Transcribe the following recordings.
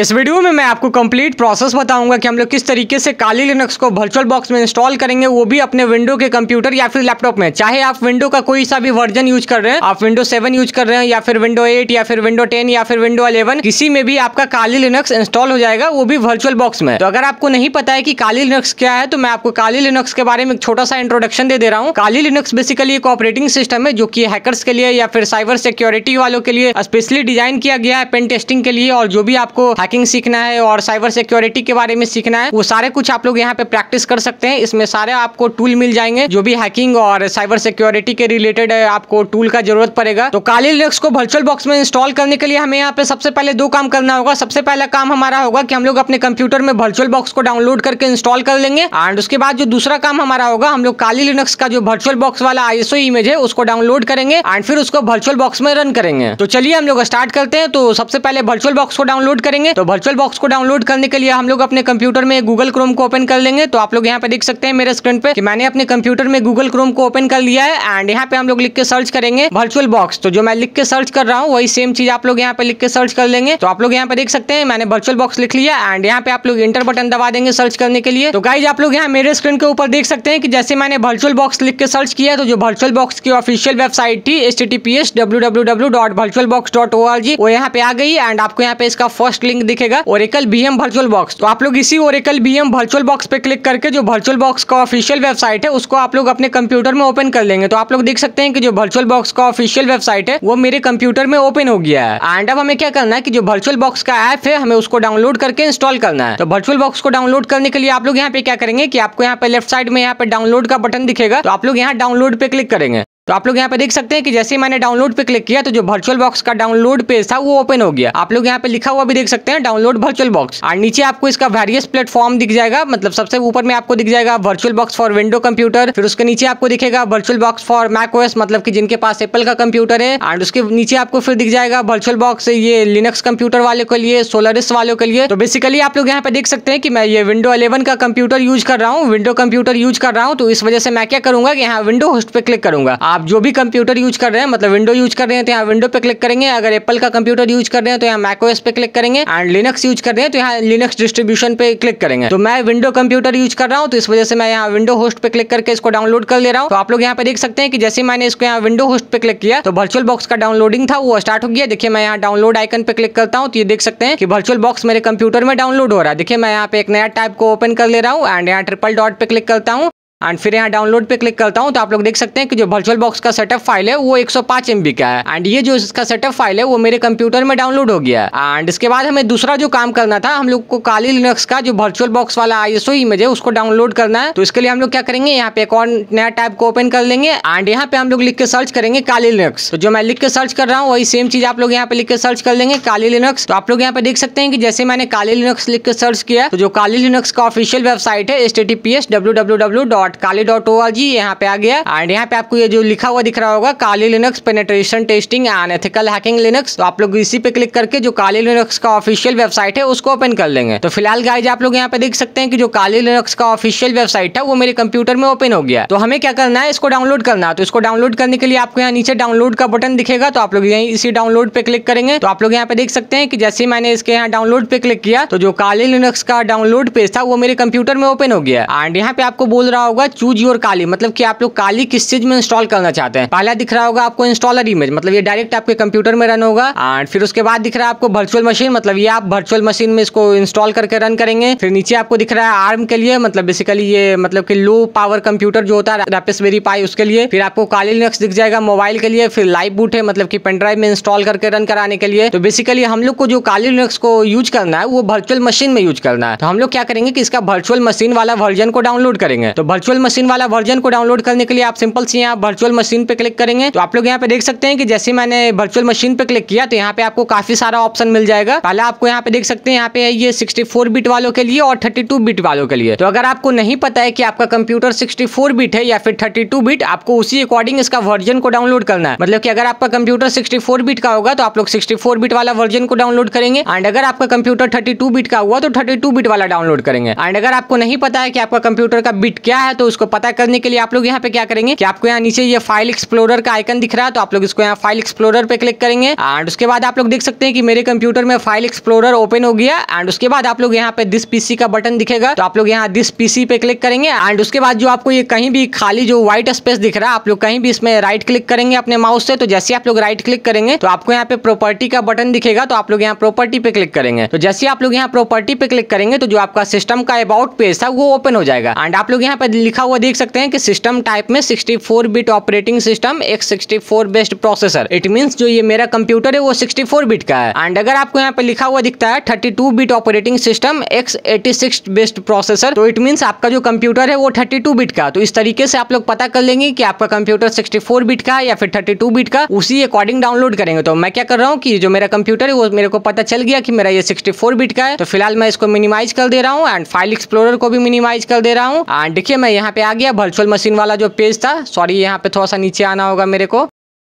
इस वीडियो में मैं आपको कंप्लीट प्रोसेस बताऊंगा कि हम लोग किस तरीके से काली लिनक्स को वर्चुअल बॉक्स में इंस्टॉल करेंगे वो भी अपने विंडो के कंप्यूटर या फिर लैपटॉप में चाहे आप विंडो का कोई सा भी वर्जन यूज कर रहे हैं आप विंडो सेवन यूज कर रहे हैं या फिर विंडो एट या फिर विंडो टेन या फिर विंडो अलेवन किसी में भी आपका काली लिनक्स इंस्टॉल हो जाएगा वो भी वर्चुअल बॉक्स में तो अगर आपको नहीं पता है की काली लिनक्स क्या है तो मैं आपको काली लिनक्स के बारे में एक छोटा सा इंट्रोडक्शन दे दे रहा हूँ काली लिनक्स बेसिकली एक ऑपरेटिंग सिस्टम है जो की हैकर्स के लिए या फिर साइबर सिक्योरिटी वालों के लिए स्पेशली डिजाइन किया गया है पेन टेस्टिंग के लिए और जो भी आपको हैकिंग सीखना है और साइबर सिक्योरिटी के बारे में सीखना है वो सारे कुछ आप लोग यहाँ पे प्रैक्टिस कर सकते हैं इसमें सारे आपको टूल मिल जाएंगे जो भी हैकिंग और साइबर सिक्योरिटी के रिलेटेड आपको टूल का जरूरत पड़ेगा तो काली लिनक्स को वर्चुअल बॉक्स में इंस्टॉल करने के लिए हमें यहाँ पे सबसे पहले दो काम करना होगा सबसे पहला काम हमारा होगा कि हम लोग अपने कंप्यूटर में वर्चुअल बॉक्स को डाउनलोड करके इंस्टॉल कर लेंगे एंड उसके बाद जो दूसरा काम हमारा होगा हम लोग काली लिनक्स का जो वर्चुअल बॉक्स वाला आईएसओ इमेज है उसको डाउनलोड करेंगे एंड फिर उसको वर्चुअल बॉक्स में रन करेंगे तो चलिए हम लोग स्टार्ट करते हैं तो सबसे पहले वर्चुअल बॉक्स को डाउनलोड करेंगे तो वर्चुअल बॉक्स को डाउनलोड करने के लिए हम लोग अपने कंप्यूटर में गूगल क्रोम को ओपन कर लेंगे तो आप लोग यहाँ पे देख सकते हैं मेरे स्क्रीन पे कि मैंने अपने कंप्यूटर में गूगल क्रोम को ओपन कर लिया है एंड यहाँ पे हम लोग लिख के सर्च करेंगे वर्चुअल बॉक्स तो जो मैं लिख के सर्च कर रहा हूँ वही सेम चीज आप लोग यहाँ पे लिख के सर्च कर लेंगे तो आप लोग यहाँ पे देख सकते हैं मैंने वर्चुअल बॉक्स लिख लिया एंड यहाँ पे आप लोग इंटर बटन दबा देंगे सर्च करने के लिए तो गाइज आप लोग यहाँ मेरे स्क्रीन के ऊपर देख सकते हैं कि जैसे मैंने वर्चुअल बॉक्स लिख के सर्च किया तो जो वर्चुअल बॉक्स की ऑफिशियल वेबसाइट थी S T P S W W W dot VirtualBox dot O R G वो यहाँ पे आ गई एंड आपको यहाँ पे इसका फर्स्ट लिंक दिखेगा ओरिकल बीएम वर्चुअल बॉक्स तो आप लोग इसी ओरिकल बीएम वर्चुअल बॉक्स पे क्लिक करके जो वर्चुअल बॉक्स का ऑफिशियल वेबसाइट है उसको आप लोग अपने कंप्यूटर में ओपन कर लेंगे तो आप लोग देख सकते हैं कि जो वर्चुअल बॉक्स का ऑफिशियल वेबसाइट है वो मेरे कंप्यूटर में ओपन हो गया है एंड अब हमें क्या करना है कि जो वर्चुअल बॉक्स का ऐप है हमें उसको डाउनलोड करके इंस्टॉल करना है तो वर्चुअल बॉक्स को डाउनलोड करने के लिए आप लोग यहाँ पे क्या करेंगे कि आपको यहाँ पे लेफ्ट साइड में यहाँ पे डाउनलोड का बटन दिखेगा तो आप लोग यहाँ डाउनलोड पे क्लिक करेंगे तो आप लोग यहाँ पे देख सकते हैं कि जैसे मैंने डाउनलोड पे क्लिक किया तो जो वर्चुअल बॉक्स का डाउनलोड पेज था वो ओपन हो गया आप लोग यहाँ पे लिखा हुआ भी देख सकते हैं डाउनलोड वर्चुअल बॉक्स और नीचे आपको इसका वेरियस प्लेटफॉर्म दिख जाएगा मतलब सबसे ऊपर में आपको दिख जाएगा VirtualBox for window computer फिर उसके नीचे आपको दिखेगा वर्चुअल बॉक्स फॉर मैकोएस मतलब की जिनके पास एप्पल का कंप्यूटर है एंड उसके नीचे आपको फिर दिख जाएगा वर्चुअल बॉक्स ये लिनक्स कंप्यूटर वाले के लिए सोलरिस वालों के लिए तो बेसिकली आप लोग यहाँ पे देख सकते हैं कि मैं ये विंडो अलेवन का कंप्यूटर यूज कर रहा हूँ विंडो कंप्यूटर यूज कर रहा हूँ तो इस वजह से मैं क्या करूंगा कि यहाँ विंडो होस्ट पे क्लिक करूंगा आप आप जो भी कंप्यूटर यूज कर रहे हैं मतलब विंडो यूज कर रहे हैं तो यहाँ विंडो पे क्लिक करेंगे अगर एप्पल का कंप्यूटर यूज कर रहे हैं तो यहाँ मैकोएस पे क्लिक करेंगे एंड लिनक्स यूज कर रहे हैं तो यहाँ लिनक्स डिस्ट्रीब्यूशन पे क्लिक करेंगे तो मैं विंडो कंप्यूटर यूज कर रहा हूँ तो इस वजह से मैं यहाँ विंडो होस्ट पे क्लिक करके इसको डाउनलोड कर ले रहा हूँ तो आप लोग यहाँ पे देख सकते हैं कि जैसे मैंने इसको यहाँ विंडो होस्ट पे क्लिक किया तो वर्चुअल बॉक्स का डाउनलोडिंग था वो स्टार्ट हो गया देखिए मैं यहाँ डाउनलोड आइकन पे क्लिक करता हूँ तो ये देख सकते हैं कि वर्चुअल बॉक्स मेरे कंप्यूटर में डाउनलोड हो रहा है देखिए मैं यहाँ पे एक नया टाइप को ओपन कर ले रहा हूँ एंड यहाँ ट्रिपल डॉट पे क्लिक करता हूँ एंड फिर यहाँ डाउनलोड पे क्लिक करता हूँ तो आप लोग देख सकते हैं कि जो वर्चुअल बॉक्स का सेटअप फाइल है वो 105 एमबी का है एंड ये जो इसका सेटअप फाइल है वो मेरे कंप्यूटर में डाउनलोड हो गया है एंड इसके बाद हमें दूसरा जो काम करना था हम लोग को काली लिनक्स का जो वर्चुअल बॉक्स वाला आई इमेज है उसको डाउनलोड करना है तो इसके लिए हम लोग क्या करेंगे यहाँ पे एक और नया टाइप को ओपन कर लेंगे एंड यहाँ पे हम लोग लिख के सर्च करेंगे काली लिनक्स तो जो मैं लिख के सर्च कर रहा हूँ वही सेम चीज आप लोग यहाँ पे लिख के सर्च कर लेंगे काली लिनक्स तो आप लोग यहाँ पे देख सकते हैं कि जैसे मैंने काली लिनक्स लिख के सर्च किया तो जो काली लिनक्स का ऑफिशियल वेबसाइट है S T P S W W dot dot Kali dot O R G यहाँ पे आ गया एंड यहाँ पे आपको ये जो लिखा हुआ दिख रहा होगा Kali Linux penetration testing and ethical hacking Linux तो आप लोग इसी पे क्लिक करके जो काली लिनक्स का ऑफिशियल वेबसाइट है उसको ओपन कर लेंगे तो फिलहाल गाइज आप लोग यहाँ पे देख सकते हैं कि जो काली लिनक्स का ऑफिशियल वेबसाइट है वो मेरे कंप्यूटर में ओपन हो गया तो हमें क्या करना है इसको डाउनलोड करना है तो इसको डाउनलोड करने के लिए आपको यहाँ नीचे डाउनलोड का बटन दिखेगा तो आप लोग यहाँ इसी डाउनलोड पे क्लिक करेंगे तो आप लोग यहाँ पे देख सकते हैं कि जैसे मैंने इसके यहाँ डाउनलोड पे क्लिक किया तो जो काली लिनक्स का डाउनलोड पेज था वो मेरे कंप्यूटर में ओपन हो गया एंड यहाँ पे आपको बोल रहा होगा होगा चूज योर काली मतलब कि आप लोग काली किस चीज में इंस्टॉल करना चाहते हैं पहला दिख रहा होगा आपको इंस्टॉलर इमेज मतलब ये डायरेक्ट आपके कंप्यूटर में रन होगा एंड फिर उसके बाद दिख रहा है आपको वर्चुअल मशीन मतलब ये आप वर्चुअल मशीन में इसको इंस्टॉल करके रन करेंगे फिर नीचे आपको दिख रहा है आर्म के लिए मतलब बेसिकली ये मतलब की लो पावर कंप्यूटर जो होता है रेपिसबेरी पाई उसके लिए फिर आपको काली लिनक्स दिख जाएगा मोबाइल के लिए फिर लाइव बूट है मतलब की पेनड्राइव में इंस्टॉल करके रन कराने के लिए तो बेसिकली हम लोग को जो काली लिनक्स को यूज करना है वो वर्चुअल मशीन में यूज करना है तो हम लोग क्या करेंगे कि इसका वर्चुअल मशीन वाला वर्जन को डाउनलोड करेंगे तो वर्चुअल वर्चुअल मशीन वाला वर्जन को डाउनलोड करने के लिए आप सिंपल से यहाँ वर्चुअल मशीन पे क्लिक करेंगे तो आप लोग यहाँ पे देख सकते हैं कि जैसे मैंने वर्चुअल मशीन पे क्लिक किया तो यहाँ पे आपको काफी सारा ऑप्शन मिल जाएगा पहले आपको यहाँ पे देख सकते हैं यहाँ पे ये सिक्सटी बिट वालों के लिए और थर्टी बिट वालों के लिए तो अगर आपको नहीं पता है कि आपका कंप्यूटर सिक्सटी बिट है या फिर थर्टी बिट आपको उसी अकॉर्डिंग इसका वर्जन को डाउनलोड करना है मतलब की अगर आपका कंप्यूटर सिक्सटी बिट का होगा तो आप लोग सिक्सटी बिट वाला वर्जन को डाउनलोड करेंगे एंड अगर आपका कंप्यूटर थर्टी बिट का हुआ तो थर्टी बिट वाला डाउनलोड करेंगे एंड अगर आपको नहीं पता है कि आपका कंप्यूटर का बिट क्या है है तो उसको पता करने के लिए आप लोग यहाँ पे क्या करेंगे कि आपको यहाँ नीचे ये फाइल एक्सप्लोरर का आइकन दिख रहा है तो आप लोग इसको यहाँ फाइल एक्सप्लोरर पे क्लिक करेंगे एंड उसके बाद आप लोग देख सकते हैं कि मेरे कंप्यूटर में फाइल एक्सप्लोरर ओपन हो गया एंड उसके बाद आप लोग यहाँ पे दिस पीसी का बटन दिखेगा तो आप लोग यहाँ दिस पीसी पे क्लिक करेंगे एंड उसके बाद जो आपको ये कहीं भी खाली जो व्हाइट स्पेस दिख रहा है आप लोग कहीं भी इसमें राइट क्लिक करेंगे अपने माउस से तो जैसे आप लोग राइट क्लिक करेंगे तो आपको यहाँ पे प्रॉपर्टी का बटन दिखेगा तो आप लोग यहाँ प्रॉपर्टी पे क्लिक करेंगे तो जैसे आप लोग यहाँ प्रॉपर्टी पे क्लिक करेंगे तो जो आपका सिस्टम का अबाउट पेज था वो ओपन हो जाएगा एंड आप लोग यहाँ पे लिखा हुआ देख सकते हैं कि सिस्टम टाइप में 64 बिट ऑपरेटिंग सिस्टम एक 64 बेस्ड प्रोसेसर इट मीन्स जो ये मेरा कंप्यूटर है वो 64 बिट का है एंड अगर आपको यहाँ पे लिखा हुआ दिखता है 32 bit operating system X 86 processor तो इट मीन्स आपका जो कंप्यूटर है वो 32 बिट का तो इस तरीके से आप लोग पता कर लेंगे की आपका कंप्यूटर सिक्सटी बिट का है या फिर थर्टी बिट का उसी अकॉर्डिंग डाउनलोड करेंगे तो मैं क्या कर रहा हूँ की जो मेरा कंप्यूटर है वो मेरे को पता चल गया कि मेरा ये सिक्सटी बिट का है तो फिलहाल मैं इसको मिनिमाइज कर दे रहा हूँ एंड फाइल एक्सप्लोर को भी मिनिमाइज कर दे रहा हूँ एंड देखिए मैं यहाँ पे आ गया वर्चुअल मशीन वाला जो पेज था सॉरी यहाँ पे थोड़ा सा नीचे आना होगा मेरे को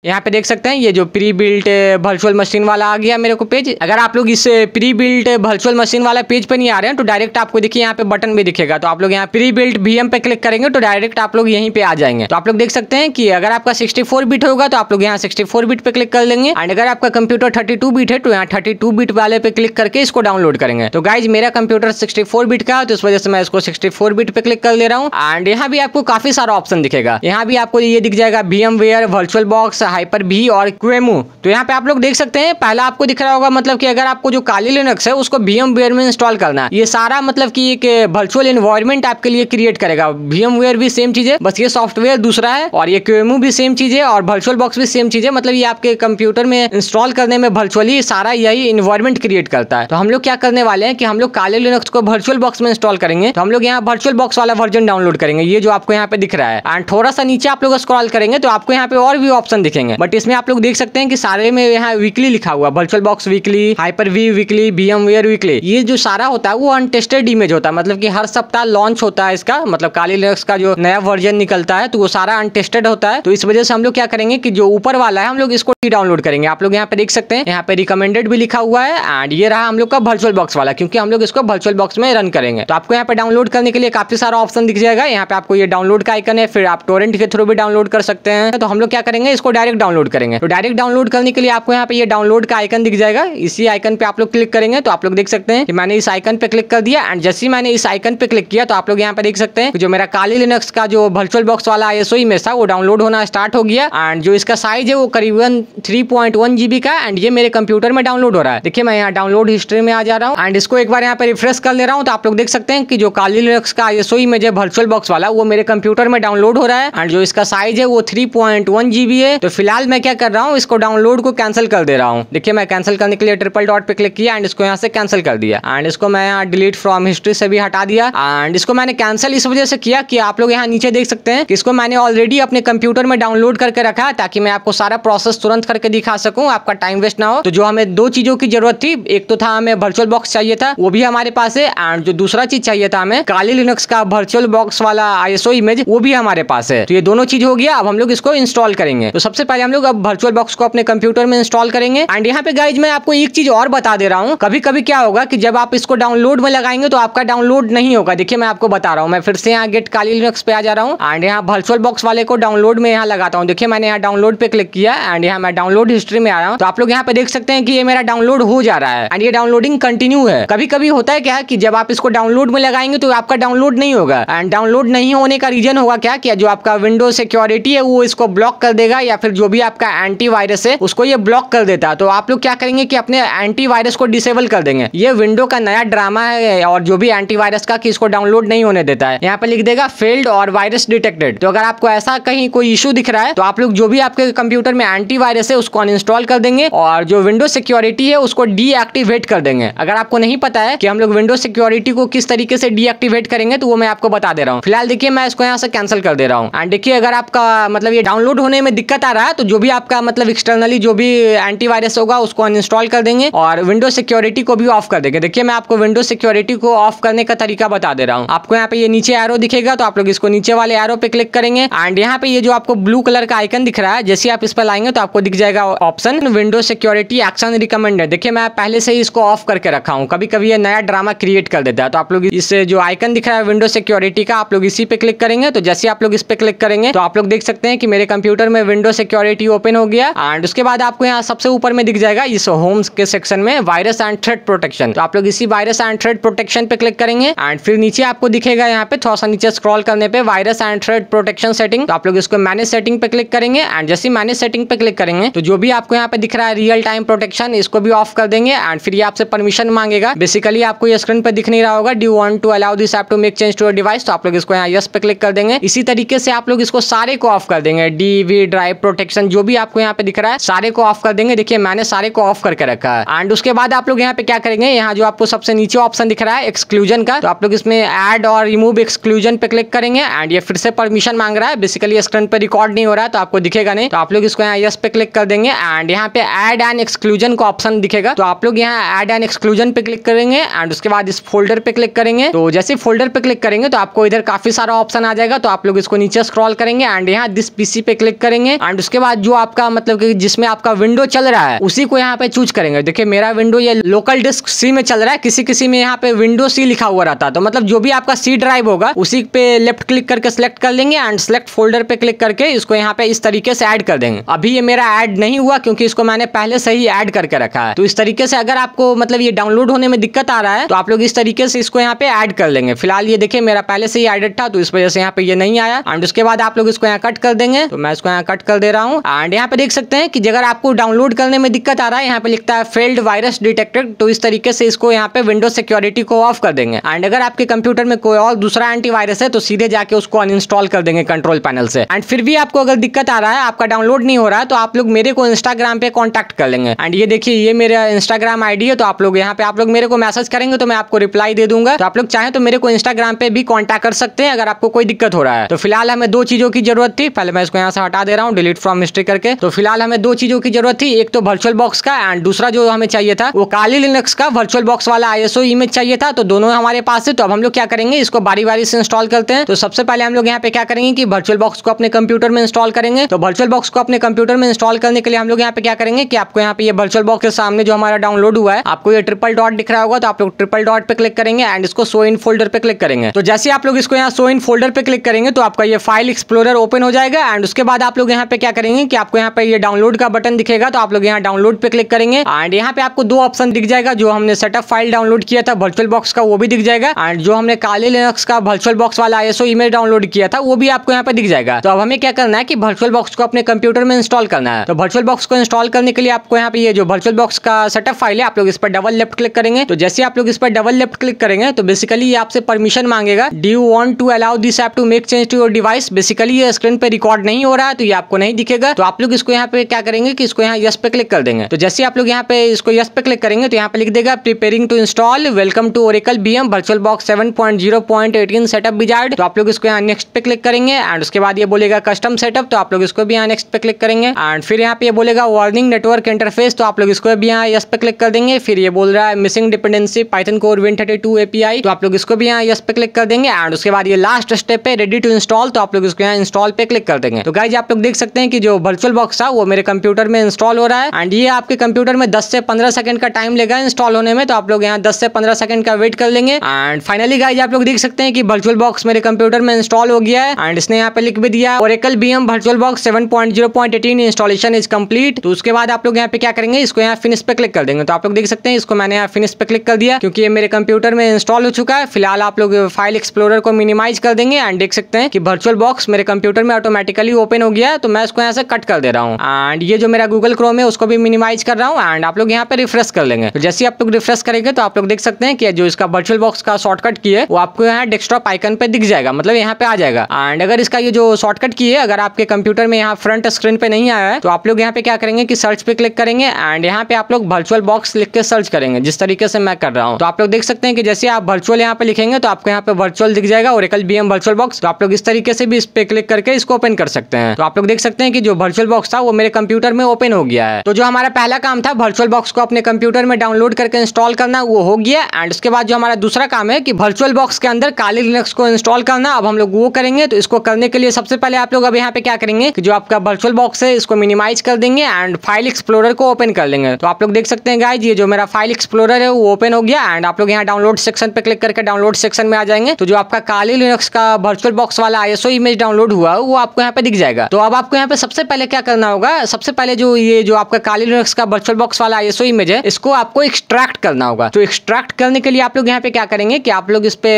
यहाँ पे देख सकते हैं ये जो प्री बिल्ट वर्चुअल मशीन वाला आ गया मेरे को पेज अगर आप लोग इस प्री बिल्ट वर्चुअल मशीन वाला पेज पे नहीं आ रहे हैं तो डायरेक्ट आपको देखिए यहाँ पे बटन भी दिखेगा तो आप लोग यहाँ प्री बिल्ट वीएम पे क्लिक करेंगे तो डायरेक्ट आप लोग यहीं पे आ जाएंगे तो आप लोग देख सकते हैं कि अगर आपका सिक्सटी बिट होगा तो आप लोग यहाँ सिक्सटी बिट पे क्लिक कर लेंगे एंड अगर आपका कंप्यूटर थर्टी बिट है तो यहाँ थर्टी बिट वाले पे क्लिक करके इसको डाउनलोड करेंगे तो गाइज मेरा कंप्यूटर सिक्सटी बिट का है तो इस वजह से मैं इसको सिक्सटी बिट पे क्लिक कर ले रहा हूँ एंड यहाँ भी आपको काफी सारा ऑप्शन दिखेगा यहाँ भी आपको ये दिख जाएगा वीएम वर्चुअल बॉक्स हाइपर भी और क्वेमू तो यहाँ पे आप लोग देख सकते हैं पहला आपको दिख रहा होगा मतलब कि अगर आपको जो काली लिनक्स है उसको वी वेयर में इंस्टॉल करना है ये सारा मतलब कि एक वर्चुअल इन्वायरमेंट आपके लिए क्रिएट करेगा वी वेयर भी सेम चीज है बस ये सॉफ्टवेयर दूसरा है और ये क्वेमू भी सेम चीज है और वर्चुअल बॉक्स भी सेम चीज है मतलब ये आपके कंप्यूटर में इंस्टॉल करने में वर्चुअली सारा यही इन्वायरमेंट क्रिएट करता है तो हम लोग क्या करने वाले हैं कि हम लोग काले लिनक्स को वर्चुअल बॉक्स में इंस्टॉल करेंगे तो हम लोग यहाँ वर्चुअल बॉक्स वाला वर्जन डाउनलोड करेंगे ये जो आपको यहाँ पे दिख रहा है एंड थोड़ा सा नीचे आप लोग स्क्रॉल करेंगे तो आपको यहाँ पे और भी ऑप्शन दिखेंगे इंटरेस्टिंग है बट इसमें आप लोग देख सकते हैं कि सारे में यहाँ वीकली लिखा हुआ VirtualBox weekly hyper V weekly VMware weekly ये जो सारा होता है वो अनटेस्टेड इमेज होता है मतलब कि हर सप्ताह लॉन्च होता है इसका मतलब काली लक्स का जो नया वर्जन निकलता है तो वो सारा अनटेस्टेड होता है तो इस वजह से हम लोग क्या करेंगे कि जो ऊपर वाला है हम लोग इसको डाउनलोड करेंगे आप लोग यहाँ पे देख सकते हैं यहाँ पे रिकमेंडेड भी लिखा हुआ है एंड ये रहा हम लोग का वर्चुअल बॉक्स वाला क्योंकि हम लोग इसको वर्चुअल बॉक्स में रन करेंगे तो आपको यहाँ पे डाउनलोड करने के लिए काफी सारा ऑप्शन दिख जाएगा यहाँ पे आपको ये डाउनलोड का आइकन है फिर आप टोरेंट के थ्रू भी डाउनलोड कर सकते हैं तो हम लोग क्या करेंगे इसको डायरेक्ट डायरेक्ट डाउनलोड करेंगे तो डायरेक्ट डाउनलोड करने के लिए आपको यहाँ पे डाउनलोड का आइकन दिख जाएगा इसी आइकन पे आप लोग क्लिक करेंगे तो आप लोग देख सकते हैं कि मैंने इस आइकन पे क्लिक कर दिया एंड जैसे मैंने इस आइकन पे क्लिक किया तो आप लोग यहाँ पे देख सकते हैं जो मेरा काली लिनक्स का जो वर्चुअल बॉक्स वाला आई एस इमेज था वो डाउनलोड होना स्टार्ट हो गया एंड जो इसका साइज है वो करीबन थ्री पॉइंट वन जीबी का एंड ये मेरे कंप्यूटर में डाउनलोड हो रहा है देखिए मैं यहाँ डाउनलोड हिस्ट्री में आ जा रहा हूँ एंड इसको एक बार यहाँ पे रिफ्रेश कर ले रहा हूँ तो आप लोग देख सकते हैं कि जो काली लिनक्स का आई इमेज है वर्चुअल बॉक्स वाला वो मेरे कंप्यूटर में डाउनलोड हो रहा है एंड जो इसका साइज है वो थ्री पॉइंट वन जीबी है तो फिलहाल मैं क्या कर रहा हूँ इसको डाउनलोड को कैंसिल कर दे रहा हूँ देखिए मैं कैंसिल करने के लिए ट्रिपल डॉट पे क्लिक किया एंड इसको यहाँ से कैंसिल कर दिया एंड इसको मैं यहाँ डिलीट फ्रॉम हिस्ट्री से भी हटा दिया एंड इसको मैंने कैंसिल इस वजह से किया कि आप लोग यहाँ नीचे देख सकते हैं कि इसको मैंने ऑलरेडी अपने कंप्यूटर में डाउनलोड करके रखा ताकि मैं आपको सारा प्रोसेस तुरंत करके दिखा सकूँ आपका टाइम वेस्ट ना हो तो जो हमें दो चीजों की जरूरत थी एक तो था हमें वर्चुअल बॉक्स चाहिए था वो भी हमारे पास है एंड जो दूसरा चीज चाहिए था हमें काली लिनक्स का वर्चुअल बॉक्स वाला आईएसओ इमेज वो भी हमारे पास है तो ये दोनों चीज हो गया अब हम लोग इसको इंस्टॉल करेंगे तो सबसे सबसे पहले हम लोग अब वर्चुअल बॉक्स को अपने कंप्यूटर में इंस्टॉल करेंगे एंड यहाँ पे गाइज मैं आपको एक चीज और बता दे रहा हूँ कभी कभी क्या होगा कि जब आप इसको डाउनलोड में लगाएंगे तो आपका डाउनलोड नहीं होगा देखिए मैं आपको बता रहा हूँ मैं फिर से यहाँ गेट काली लिनक्स पे आ जा रहा हूँ एंड यहाँ वर्चुअल बॉक्स वाले को डाउनलोड में यहाँ लगाता हूँ देखिए मैंने यहाँ डाउनलोड पे क्लिक किया एंड यहाँ मैं डाउनलोड हिस्ट्री में आ रहा हूँ तो आप लोग यहाँ पे देख सकते हैं कि ये मेरा डाउनलोड हो जा रहा है एंड ये डाउनलोडिंग कंटिन्यू है कभी कभी होता है क्या कि जब आप इसको डाउनलोड में लगाएंगे तो आपका डाउनलोड नहीं होगा एंड डाउनलोड नहीं होने का रीजन होगा क्या कि जो आपका विंडो सिक्योरिटी है वो इसको ब्लॉक कर देगा या फिर जो भी आपका एंटीवायरस है उसको ये ब्लॉक कर देता है तो आप लोग क्या करेंगे कि अपने एंटीवायरस को डिसेबल कर देंगे ये विंडो का नया ड्रामा है और जो भी एंटीवायरस का कि इसको डाउनलोड नहीं होने देता है यहाँ पर लिख देगा फेल्ड और वायरस डिटेक्टेड तो अगर आपको ऐसा कहीं कोई इशू दिख रहा है तो आप लोग जो भी आपके कंप्यूटर में एंटीवायरस है उसको अनइंस्टॉल कर देंगे और जो विंडो सिक्योरिटी है उसको डीएक्टिवेट कर देंगे अगर आपको नहीं पता है कि हम लोग विंडो सिक्योरिटी को किस तरीके से डीएक्टिवेट करेंगे तो वो मैं आपको बता दे रहा हूँ फिलहाल देखिए मैं इसको यहाँ से कैंसिल कर दे रहा हूँ एंड देखिए अगर आपका मतलब ये डाउनलोड होने में दिक्कत आ रहा है रहा है तो जो भी आपका मतलब एक्सटर्नली जो भी एंटीवायरस होगा उसको अनइंस्टॉल कर देंगे और विंडो सिक्योरिटी को भी ऑफ कर देंगे देखिए मैं आपको विंडो सिक्योरिटी को ऑफ करने का तरीका बता दे रहा हूँ आपको यहाँ पे ये नीचे एरो दिखेगा तो आप लोग इसको नीचे वाले एरो पे क्लिक करेंगे एंड यहाँ पे ये जो आपको ब्लू कलर का आइकन दिख रहा है जैसे आप इस पर लाएंगे तो आपको दिख जाएगा option window security action recommended देखिए मैं पहले से ही इसको ऑफ करके रखा हूँ कभी कभी ये नया ड्रामा क्रिएट कर देता है तो आप लोग इससे जो आइकन दिख रहा है विंडो सिक्योरिटी का आप लोग इसी पे क्लिक करेंगे तो जैसे आप लोग इस पे क्लिक करेंगे तो आप लोग देख सकते हैं कि मेरे कंप्यूटर में विंडो सिक्योरिटी सिक्योरिटी ओपन हो गया एंड उसके बाद आपको यहाँ सबसे ऊपर में दिख जाएगा इस होम्स के सेक्शन में वायरस एंड थ्रेड प्रोटेक्शन तो आप लोग इसी वायरस एंड थ्रेड प्रोटेक्शन पे क्लिक करेंगे एंड फिर नीचे आपको दिखेगा यहाँ पे थोड़ा सा नीचे स्क्रॉल करने पे virus and threat protection setting तो आप लोग इसको मैनेज सेटिंग पे क्लिक करेंगे एंड जैसे मैनेज सेटिंग पे क्लिक करेंगे तो जो भी आपको यहाँ पे दिख रहा है रियल टाइम प्रोटेक्शन इसको भी ऑफ कर देंगे एंड फिर ये आपसे परमिशन मांगेगा बेसिकली आपको ये स्क्रीन पे दिख नहीं रहा होगा do want to allow this app to make change to device तो आप लोग इसको यहाँ यस पे क्लिक कर देंगे इसी तरीके से आप लोग इसको सारे को ऑफ कर देंगे D V drive protect protection जो भी आपको यहाँ पे दिख रहा है सारे को ऑफ कर देंगे देखिए मैंने सारे को ऑफ करके रखा है एंड उसके बाद आप लोग यहाँ पे क्या करेंगे यहाँ जो आपको सबसे नीचे ऑप्शन दिख रहा है एक्सक्लूजन का तो आप लोग इसमें एड और रिमूव एक्सक्लूजन पे क्लिक करेंगे एंड ये फिर से परमिशन मांग रहा है बेसिकली स्क्रीन पर रिकॉर्ड नहीं हो रहा है तो आपको दिखेगा नहीं तो आप लोग इसको यहाँ यस पे क्लिक कर देंगे एंड यहाँ पे एड एंड एक्सक्लूजन का ऑप्शन दिखेगा तो आप लोग यहाँ एड एंड एक्सक्लूजन पे क्लिक करेंगे एंड उसके बाद इस फोल्डर पे क्लिक करेंगे तो जैसे फोल्डर पे क्लिक करेंगे तो आपको इधर काफी सारा ऑप्शन आ जाएगा तो आप लोग इसको नीचे स्क्रॉल करेंगे एंड यहाँ दिस पीसी पे क्लिक करेंगे एंड उसके बाद जो आपका मतलब कि जिसमें आपका विंडो चल रहा है उसी को यहाँ पे चूज करेंगे देखिए मेरा विंडो ये लोकल डिस्क सी में चल रहा है किसी किसी में यहाँ पे विंडो सी लिखा हुआ रहता है तो मतलब जो भी आपका सी ड्राइव होगा उसी पे लेफ्ट क्लिक करके सिलेक्ट कर लेंगे एंड सिलेक्ट फोल्डर पे क्लिक करके इसको यहाँ पे इस तरीके से एड कर देंगे अभी ये मेरा एड नहीं हुआ क्योंकि इसको मैंने पहले से ही ऐड करके रखा है तो इस तरीके से अगर आपको मतलब ये डाउनलोड होने में दिक्कत आ रहा है तो आप लोग इस तरीके से इसको यहाँ पे एड कर लेंगे फिलहाल ये देखिए मेरा पहले से ही एडेड था तो इस वजह से यहाँ पे ये नहीं आया एंड उसके बाद आप लोग इसको यहाँ कट कर देंगे तो मैं इसको यहाँ कट कर दे रहा रहा हूँ एंड यहाँ पे देख सकते हैं कि अगर आपको डाउनलोड करने में दिक्कत आ रहा है यहाँ पे लिखता है फेल्ड वायरस डिटेक्टेड तो इस तरीके से इसको यहाँ पे विंडो सिक्योरिटी को ऑफ कर देंगे एंड अगर आपके कंप्यूटर में कोई और दूसरा एंटीवायरस है तो सीधे जाके उसको अनइंस्टॉल कर देंगे कंट्रोल पैनल से एंड फिर भी आपको अगर दिक्कत आ रहा है आपका डाउनलोड नहीं हो रहा है तो आप लोग मेरे को इंस्टाग्राम पे कॉन्टेक्ट कर लेंगे एंड ये देखिए ये मेरा इंस्टाग्राम आईडी है तो आप लोग यहाँ पे आप लोग मेरे को मैसेज करेंगे तो मैं आपको रिप्लाई दे दूंगा तो आप लोग चाहे तो मेरे को इंस्टाग्राम पे भी कॉन्टेक्ट कर सकते हैं अगर आपको कोई दिक्कत हो रहा है तो फिलहाल हमें दो चीजों की जरूरत थी पहले मैं इसको यहाँ से हटा दे रहा हूँ डिलीट फ्रॉम का मिस्टेक करके तो फिलहाल हमें दो चीज़ों की जरूरत थी एक तो वर्चुअल बॉक्स का एंड दूसरा जो हमें चाहिए था वो काली लिनक्स का वर्चुअल बॉक्स वाला आईएसओ इमेज चाहिए था तो दोनों हमारे पास है तो अब हम लोग क्या करेंगे इसको बारी बारी से इंस्टॉल करते हैं तो सबसे पहले हम लोग यहाँ पे क्या करेंगे कि वर्चुअल बॉक्स को अपने कंप्यूटर में इंस्टॉल करेंगे तो वर्चुअल बॉक्स को अपने कंप्यूटर में इंस्टॉल करने के लिए हम लोग यहाँ पे क्या करेंगे कि आपको यहाँ पे ये वर्चुअल बॉक्स के सामने जो हमारा डाउनलोड हुआ है आपको ये ट्रिपल डॉट दिख रहा होगा तो आप लोग ट्रिपल डॉट पे क्लिक करेंगे एंड इसको सो इन फोल्डर पे क्लिक करेंगे तो जैसे आप लोग इसको यहाँ सो इन फोल्डर पे क्लिक करेंगे तो आपका ये फाइल एक्सप्लोरर ओपन हो जाएगा एंड उसके बाद आप लोग यहाँ पे क्या करेंगे कि आपको यहाँ पे ये डाउनलोड का बटन दिखेगा तो आप लोग यहाँ डाउनलोड पे क्लिक करेंगे एंड यहाँ पे आपको दो ऑप्शन दिख जाएगा जो हमने सेटअप फाइल डाउनलोड किया था वर्चुअल बॉक्स का वो भी दिख जाएगा एंड जो हमने काले लिनक्स का वर्चुअल बॉक्स वाला आईएसओ इमेज डाउनलोड किया था वो भी आपको यहाँ पे दिख जाएगा तो अब हमें क्या करना है कि वर्चुअल बॉक्स को अपने कंप्यूटर में इंस्टॉल करना है तो वर्चुअल बॉक्स को इंस्टॉल करने के लिए आपको यहाँ पे ये जो वर्चुअल बॉक्स का सेटअप फाइल है आप लोग इस पर डबल लेफ्ट क्लिक करेंगे तो जैसे आप लोग इस पर डबल लेफ्ट क्लिक करेंगे तो बेसिकली ये आपसे परमिशन मांगेगा do you want to allow this app to make change to your device basically ये स्क्रीन पर रिकॉर्ड नहीं हो रहा है तो ये आपको नहीं दिखेगा तो आप लोग इसको यहाँ पे क्या करेंगे कि इसको यहाँ यस पे क्लिक कर देंगे तो जैसे आप लोग यहाँ पे इसको यस पे क्लिक करेंगे तो यहाँ पे लिख देगा preparing to install welcome to Oracle V M VirtualBox seven point zero point eighteen setup wizard तो आप लोग इसको यहाँ नेक्स्ट पे क्लिक करेंगे एंड उसके बाद ये बोलेगा कस्टम सेटअप तो आप लोग इसको भी यहाँ नेक्स्ट पे क्लिक करेंगे एंड फिर यहाँ पे बोलेगा वार्निंग नेटवर्क इंटरफेस तो आप लोग इसको भी यहाँ यस पे क्लिक कर देंगे फिर ये बोल रहा है missing dependency Python core win thirty two API तो आप लोग इसको भी यहाँ यस पे क्लिक कर देंगे एंड उसके बाद ये लास्ट स्टेप है रेडी टू इंस्टॉल तो आप लोग इसको यहाँ इंस्टॉल पे क्लिक कर देंगे तो गाइज आप लोग देख सकते हैं कि जो वर्चुअल बॉक्स था वो मेरे कंप्यूटर में इंस्टॉल हो रहा है एंड ये आपके कंप्यूटर में दस से पंद्रह सेकंड का टाइम लेगा इंस्टॉल होने में तो आप लोग यहाँ दस से पंद्रह सेकंड का वेट कर लेंगे एंड फाइनली गाइज आप लोग देख सकते हैं कि वर्चुअल बॉक्स मेरे कंप्यूटर में इंस्टॉल हो गया है एंड इसने यहाँ पे लिख भी दिया और Oracle VM VirtualBox seven point zero point eighteen installation is complete तो उसके बाद आप लोग यहाँ पे क्या करेंगे इसको यहाँ फिनिश पे क्लिक कर देंगे तो आप लोग देख सकते हैं इसको मैंने यहाँ फिनिश पे क्लिक कर दिया क्योंकि ये मेरे कंप्यूटर में इंस्टॉल हो चुका है फिलहाल आप लोग फाइल एक्सप्लोर को मिनिमाइज कर देंगे एंड देख सकते हैं कि वर्चुअल बॉक्स मेरे कंप्यूटर में ऑटोमेटिकली ओपन हो गया तो मैं इसको यहाँ से कट कर दे रहा हूँ एंड ये जो मेरा गूगल क्रोम है उसको भी मिनिमाइज कर रहा हूँ एंड आप लोग यहाँ पे रिफ्रेश कर लेंगे तो जैसे आप लोग रिफ्रेश करेंगे तो आप लोग देख सकते हैं कि जो इसका वर्चुअल बॉक्स का शॉर्टकट की है वो आपको यहाँ डेस्कटॉप आइकन पे दिख जाएगा मतलब यहाँ पे आ जाएगा एंड अगर इसका ये जो शॉर्टकट की है अगर आपके कंप्यूटर में यहाँ फ्रंट स्क्रीन पे नहीं आया है तो आप लोग यहाँ पे क्या करेंगे कि सर्च पे क्लिक करेंगे एंड यहाँ पे आप लोग वर्चुअल बॉक्स लिख के सर्च करेंगे जिस तरीके से मैं कर रहा हूँ तो आप लोग देख सकते हैं कि जैसे आप वर्चुअल यहाँ पे लिखेंगे तो आपको यहाँ पे वर्चुअल दिख जाएगा और एकल बी एम वर्चुअल बॉक्स तो आप लोग इस तरीके से भी इस पे क्लिक करके इसको ओपन कर सकते हैं तो आप लोग देख सकते हैं हैं कि जो वर्चुअल बॉक्स था वो मेरे कंप्यूटर में ओपन हो गया है तो जो हमारा पहला काम था वर्चुअल बॉक्स को अपने कंप्यूटर में डाउनलोड करके इंस्टॉल करना वो हो गया एंड उसके बाद जो हमारा दूसरा काम है कि वर्चुअल बॉक्स के अंदर काली लिनक्स को इंस्टॉल करना अब हम लोग वो करेंगे तो इसको करने के लिए सबसे पहले आप लोग अब यहाँ पे क्या करेंगे कि जो आपका वर्चुअल बॉक्स है इसको मिनिमाइज कर देंगे एंड फाइल एक्सप्लोरर को ओपन कर लेंगे तो आप लोग देख सकते हैं गाइज ये जो मेरा फाइल एक्सप्लोरर है वो ओपन हो गया एंड आप लोग यहाँ डाउनलोड सेक्शन पे क्लिक करके डाउनलोड सेक्शन में आ जाएंगे तो जो आपका काली लिनक्स का वर्चुअल बॉक्स वाला आईएसओ इमेज डाउनलोड हुआ वो आपको यहाँ पे दिख जाएगा तो अब आपको यहाँ पे सबसे पहले क्या करना होगा सबसे पहले जो ये जो आपका काली लिनक्स का वर्चुअल बॉक्स वाला आईएसओ इमेज है इसको आपको एक्सट्रैक्ट करना होगा तो एक्सट्रैक्ट करने के लिए आप लोग यहाँ पे क्या करेंगे कि आप लोग इस पे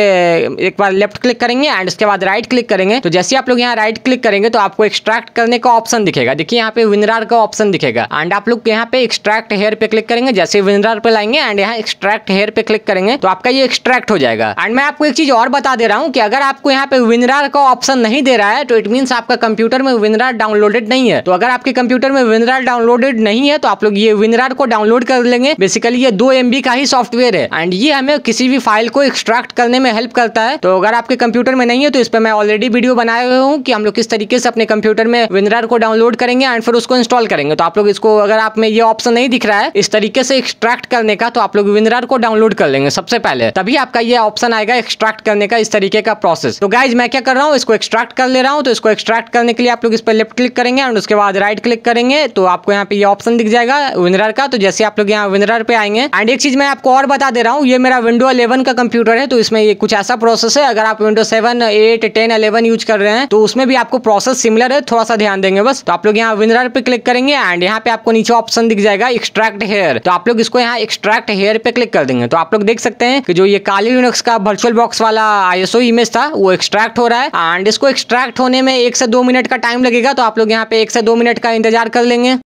एक बार लेफ्ट क्लिक करेंगे एंड उसके बाद राइट क्लिक करेंगे तो जैसे आप लोग यहाँ राइट क्लिक करेंगे तो आपको एक्सट्रैक्ट करने का ऑप्शन दिखेगा देखिए यहाँ पे विनरार का ऑप्शन दिखेगा एंड आप लोग यहाँ पे एक्सट्रैक्ट हेयर पे क्लिक करेंगे जैसे विनरार पे लाएंगे एंड यहाँ एक्सट्रैक्ट हेयर पे क्लिक करेंगे तो आपका ये एक्सट्रैक्ट हो जाएगा एंड मैं आपको एक चीज और बता दे रहा हूँ कि अगर आपको यहाँ पे विनरार का ऑप्शन नहीं दे रहा है तो इट मीन आपका कंप्यूटर में विनरार डाउनलोड डाउनलोडेड नहीं है तो अगर आपके कंप्यूटर में विनरार डाउनलोडेड नहीं है तो आप लोग ये विनरार को डाउनलोड कर लेंगे बेसिकली ये दो एम का ही सॉफ्टवेयर है एंड ये हमें किसी भी फाइल को एक्सट्रैक्ट करने में हेल्प करता है तो अगर आपके कंप्यूटर में नहीं है तो इस पर मैं ऑलरेडी वीडियो बनाए हुए हूँ कि हम लोग किस तरीके से अपने कंप्यूटर में विनरार को डाउनलोड करेंगे एंड फिर उसको इंस्टॉल करेंगे तो आप लोग इसको अगर आप में ये ऑप्शन नहीं दिख रहा है इस तरीके से एक्सट्रैक्ट करने का तो आप लोग विनरार को डाउनलोड कर लेंगे सबसे पहले तभी आपका ये ऑप्शन आएगा एक्सट्रैक्ट करने का इस तरीके का प्रोसेस तो गाइज मैं क्या कर रहा हूँ इसको एक्सट्रैक्ट कर ले रहा हूँ तो इसको एक्सट्रैक्ट करने के लिए आप लोग इस पर लेफ्ट क्लिक करेंगे एंड उसके बाद राइट क्लिक करेंगे तो आपको यहाँ पे ये ऑप्शन दिख जाएगा विनरर का तो जैसे आप लोग यहाँ विनरर पे आएंगे एंड एक चीज मैं आपको और बता दे रहा हूँ ये मेरा विंडो अलेवन का कंप्यूटर है तो इसमें ये कुछ ऐसा प्रोसेस है अगर आप window seven eight ten eleven use कर रहे हैं तो उसमें भी आपको प्रोसेस सिमिलर है थोड़ा सा ध्यान देंगे बस तो आप लोग यहाँ विनरर पे क्लिक करेंगे एंड यहाँ पे आपको नीचे ऑप्शन दिख जाएगा एक्सट्रैक्ट हेयर तो आप लोग इसको यहाँ एक्सट्रैक्ट हेयर पे क्लिक कर देंगे तो आप लोग देख सकते हैं कि जो ये काली यूनिक्स का वर्चुअल बॉक्स वाला आईएसओ इमेज था वो एक्सट्रैक्ट हो रहा है एंड इसको एक्सट्रैक्ट होने में एक से दो मिनट का टाइम लगेगा तो आप लोग लोग यहाँ पे एक से दो मिनट का इंतजार कर लेंगे